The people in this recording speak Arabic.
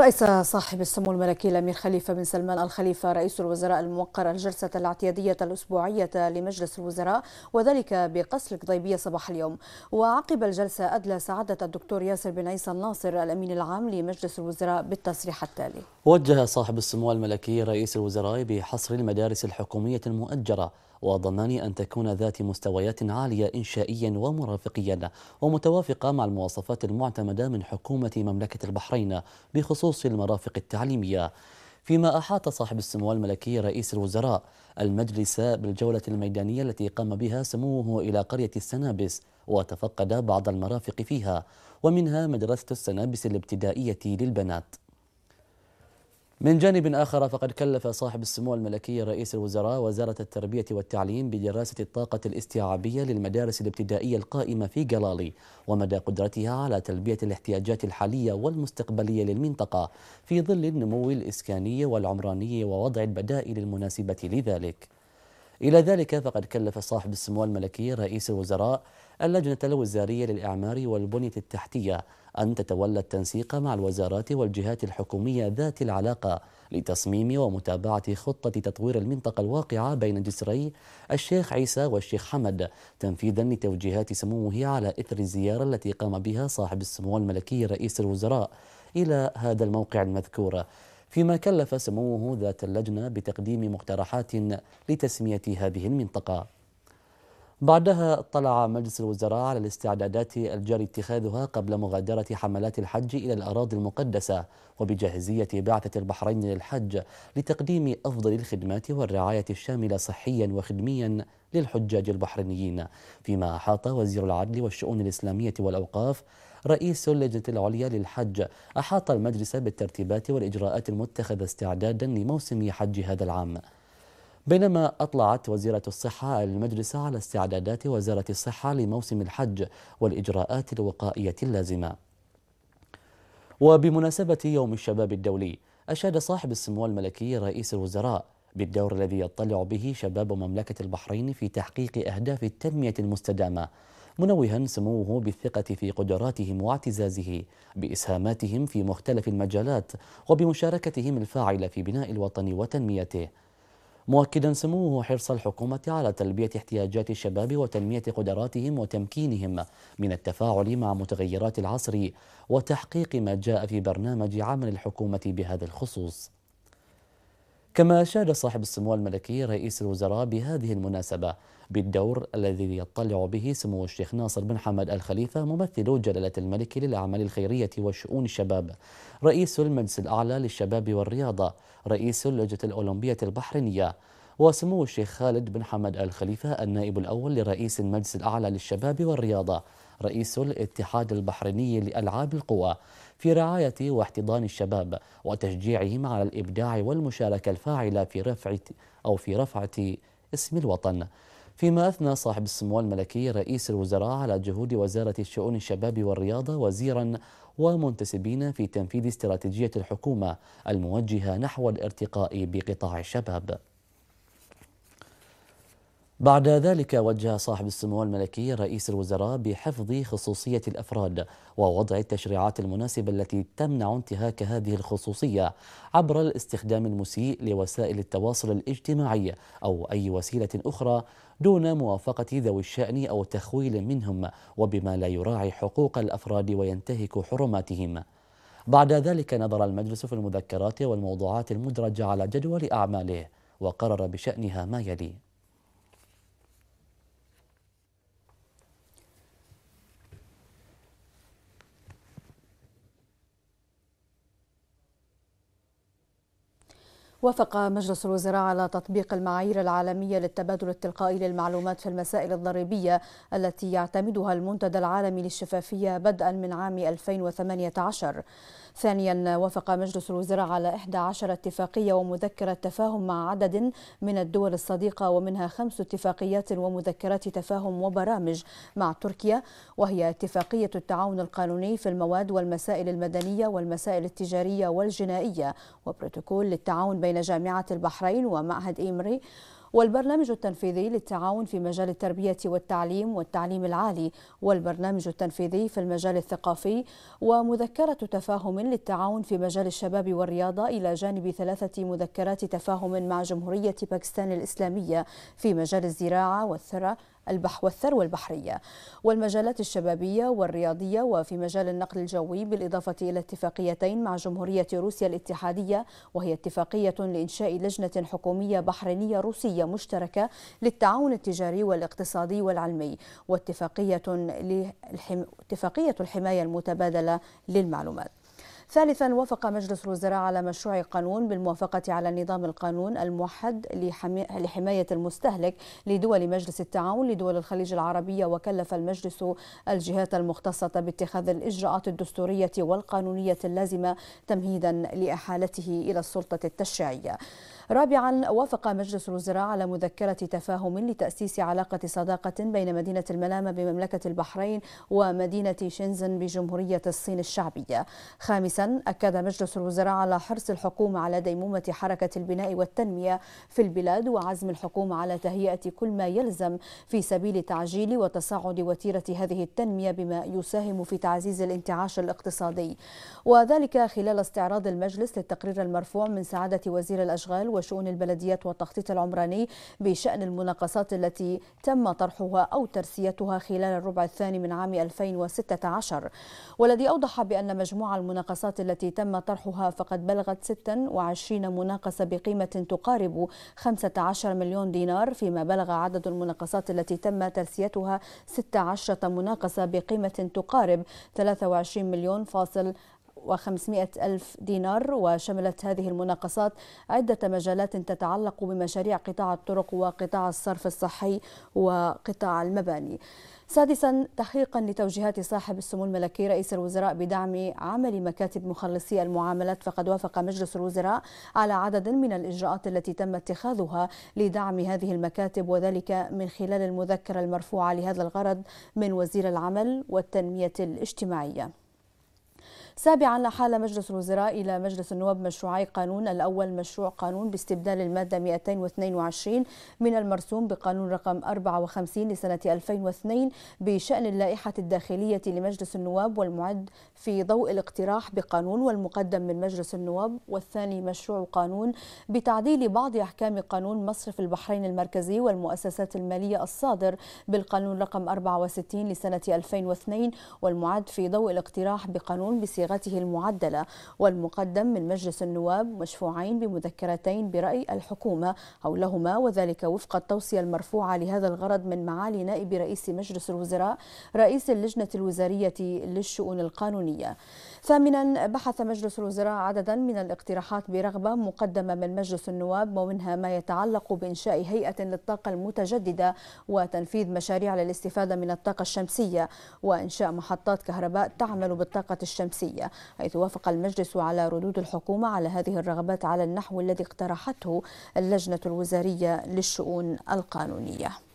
رئيس صاحب السمو الملكي الأمير خليفة بن سلمان الخليفة رئيس الوزراء الموقر الجلسة الاعتيادية الأسبوعية لمجلس الوزراء وذلك بقصر القضيبية صباح اليوم وعقب الجلسة أدلى سعادة الدكتور ياسر بن عيسى الناصر الأمين العام لمجلس الوزراء بالتصريح التالي وجه صاحب السمو الملكي رئيس الوزراء بحصر المدارس الحكومية المؤجرة وضمان أن تكون ذات مستويات عالية إنشائيا ومرافقيا ومتوافقة مع المواصفات المعتمدة من حكومة مملكة البحرين بخصوص بخصوص المرافق التعليمية فيما أحاط صاحب السمو الملكي رئيس الوزراء المجلس بالجولة الميدانية التي قام بها سموه إلى قرية السنابس وتفقد بعض المرافق فيها ومنها مدرسة السنابس الابتدائية للبنات من جانب آخر فقد كلف صاحب السمو الملكي رئيس الوزراء وزارة التربية والتعليم بدراسة الطاقة الاستيعابية للمدارس الابتدائية القائمة في جلالي ومدى قدرتها على تلبية الاحتياجات الحالية والمستقبلية للمنطقة في ظل النمو الإسكاني والعمراني ووضع البدائل المناسبة لذلك إلى ذلك فقد كلف صاحب السمو الملكي رئيس الوزراء اللجنة الوزارية للإعمار والبنية التحتية أن تتولى التنسيق مع الوزارات والجهات الحكومية ذات العلاقة لتصميم ومتابعة خطة تطوير المنطقة الواقعة بين جسري الشيخ عيسى والشيخ حمد تنفيذا لتوجيهات سموه على إثر الزيارة التي قام بها صاحب السمو الملكي رئيس الوزراء إلى هذا الموقع المذكور فيما كلف سموه ذات اللجنة بتقديم مقترحات لتسمية هذه المنطقة بعدها اطلع مجلس الوزراء على الاستعدادات الجاري اتخاذها قبل مغادرة حملات الحج إلى الأراضي المقدسة وبجاهزية بعثة البحرين للحج لتقديم أفضل الخدمات والرعاية الشاملة صحيا وخدميا للحجاج البحرينيين فيما أحاط وزير العدل والشؤون الإسلامية والأوقاف رئيس اللجنة العليا للحج أحاط المجلس بالترتيبات والإجراءات المتخذة استعدادا لموسم حج هذا العام بينما أطلعت وزيرة الصحة المجلس على استعدادات وزارة الصحة لموسم الحج والإجراءات الوقائية اللازمة وبمناسبة يوم الشباب الدولي أشاد صاحب السمو الملكي رئيس الوزراء بالدور الذي يطلع به شباب مملكة البحرين في تحقيق أهداف التنمية المستدامة منوها سموه بالثقة في قدراتهم واعتزازه بإسهاماتهم في مختلف المجالات وبمشاركتهم الفاعلة في بناء الوطن وتنميته مؤكدا سموه حرص الحكومة على تلبية احتياجات الشباب وتنمية قدراتهم وتمكينهم من التفاعل مع متغيرات العصر وتحقيق ما جاء في برنامج عمل الحكومة بهذا الخصوص كما أشاد صاحب السمو الملكي رئيس الوزراء بهذه المناسبة بالدور الذي يطلع به سمو الشيخ ناصر بن حمد الخليفة ممثل جلالة الملك للأعمال الخيرية وشؤون الشباب رئيس المجلس الأعلى للشباب والرياضة رئيس اللجنة الأولمبية البحرينية وسمو الشيخ خالد بن حمد الخليفة النائب الأول لرئيس المجلس الأعلى للشباب والرياضة رئيس الاتحاد البحريني لألعاب القوى في رعاية واحتضان الشباب وتشجيعهم على الإبداع والمشاركة الفاعلة في رفعة أو في رفعة اسم الوطن فيما أثنى صاحب السمو الملكي رئيس الوزراء على جهود وزارة الشؤون الشباب والرياضة وزيرا ومنتسبين في تنفيذ استراتيجية الحكومة الموجهة نحو الارتقاء بقطاع الشباب بعد ذلك وجه صاحب السمو الملكي رئيس الوزراء بحفظ خصوصية الأفراد ووضع التشريعات المناسبة التي تمنع انتهاك هذه الخصوصية عبر الاستخدام المسيء لوسائل التواصل الاجتماعي أو أي وسيلة أخرى دون موافقة ذوي الشأن أو تخويل منهم وبما لا يراعي حقوق الأفراد وينتهك حرماتهم. بعد ذلك نظر المجلس في المذكرات والموضوعات المدرجة على جدول أعماله وقرر بشأنها ما يلي وافق مجلس الوزراء على تطبيق المعايير العالمية للتبادل التلقائي للمعلومات في المسائل الضريبية التي يعتمدها المنتدى العالمي للشفافية بدءا من عام 2018 ثانيا وافق مجلس الوزراء على 11 اتفاقية ومذكرة تفاهم مع عدد من الدول الصديقة ومنها خمس اتفاقيات ومذكرات تفاهم وبرامج مع تركيا وهي اتفاقية التعاون القانوني في المواد والمسائل المدنية والمسائل التجارية والجنائية وبروتوكول للتعاون بين بين جامعة البحرين ومعهد إيمري والبرنامج التنفيذي للتعاون في مجال التربية والتعليم والتعليم العالي والبرنامج التنفيذي في المجال الثقافي ومذكرة تفاهم للتعاون في مجال الشباب والرياضة إلى جانب ثلاثة مذكرات تفاهم مع جمهورية باكستان الإسلامية في مجال الزراعة والثرى البحر والثروة البحرية والمجالات الشبابية والرياضية وفي مجال النقل الجوي بالإضافة إلى اتفاقيتين مع جمهورية روسيا الاتحادية وهي اتفاقية لإنشاء لجنة حكومية بحرينية روسية مشتركة للتعاون التجاري والاقتصادي والعلمي واتفاقية اتفاقية الحماية المتبادلة للمعلومات ثالثا وافق مجلس الوزراء على مشروع قانون بالموافقة على نظام القانون الموحد لحماية المستهلك لدول مجلس التعاون لدول الخليج العربية وكلف المجلس الجهات المختصة باتخاذ الإجراءات الدستورية والقانونية اللازمة تمهيدا لإحالته إلى السلطة التشريعية رابعا وافق مجلس الوزراء على مذكرة تفاهم لتأسيس علاقة صداقة بين مدينة المنامة بمملكة البحرين ومدينة شنزن بجمهورية الصين الشعبية خامسا مجلسا أكد مجلس الوزراء على حرص الحكومة على ديمومة حركة البناء والتنمية في البلاد وعزم الحكومة على تهيئة كل ما يلزم في سبيل تعجيل وتصاعد وتيرة هذه التنمية بما يساهم في تعزيز الانتعاش الاقتصادي وذلك خلال استعراض المجلس للتقرير المرفوع من سعادة وزير الأشغال وشؤون البلديات والتخطيط العمراني بشأن المناقصات التي تم طرحها أو ترسيتها خلال الربع الثاني من عام 2016 والذي أوضح بأن مجموع المناقصات المناقصات التي تم طرحها فقد بلغت 26 مناقصة بقيمة تقارب 15 مليون دينار فيما بلغ عدد المناقصات التي تم ترسيتها 16 مناقصة بقيمة تقارب 23 مليون فاصل و500 ألف دينار وشملت هذه المناقصات عدة مجالات تتعلق بمشاريع قطاع الطرق وقطاع الصرف الصحي وقطاع المباني سادسا تحقيقا لتوجيهات صاحب السمو الملكي رئيس الوزراء بدعم عمل مكاتب مخلصي المعاملات فقد وافق مجلس الوزراء على عدد من الاجراءات التي تم اتخاذها لدعم هذه المكاتب وذلك من خلال المذكره المرفوعه لهذا الغرض من وزير العمل والتنميه الاجتماعيه سابعا لحال مجلس الوزراء إلى مجلس النواب مشروعي قانون الأول مشروع قانون باستبدال المادة 222 من المرسوم بقانون رقم 54 لسنة 2002 بشأن اللائحة الداخلية لمجلس النواب والمعد في ضوء الاقتراح بقانون والمقدم من مجلس النواب والثاني مشروع قانون بتعديل بعض أحكام قانون مصرف البحرين المركزي والمؤسسات المالية الصادر بالقانون رقم 64 لسنة 2002 والمعد في ضوء الاقتراح بقانون بصيغة بصيغته المعدلة والمقدم من مجلس النواب مشفوعين بمذكرتين برأي الحكومة حولهما وذلك وفق التوصية المرفوعة لهذا الغرض من معالي نائب رئيس مجلس الوزراء رئيس اللجنة الوزارية للشؤون القانونية ثامنا بحث مجلس الوزراء عددا من الاقتراحات برغبة مقدمة من مجلس النواب ومنها ما يتعلق بإنشاء هيئة للطاقة المتجددة وتنفيذ مشاريع للاستفادة من الطاقة الشمسية وإنشاء محطات كهرباء تعمل بالطاقة الشمسية الجنائية حيث وافق المجلس على ردود الحكومة على هذه الرغبات على النحو الذي اقترحته اللجنة الوزارية للشؤون القانونية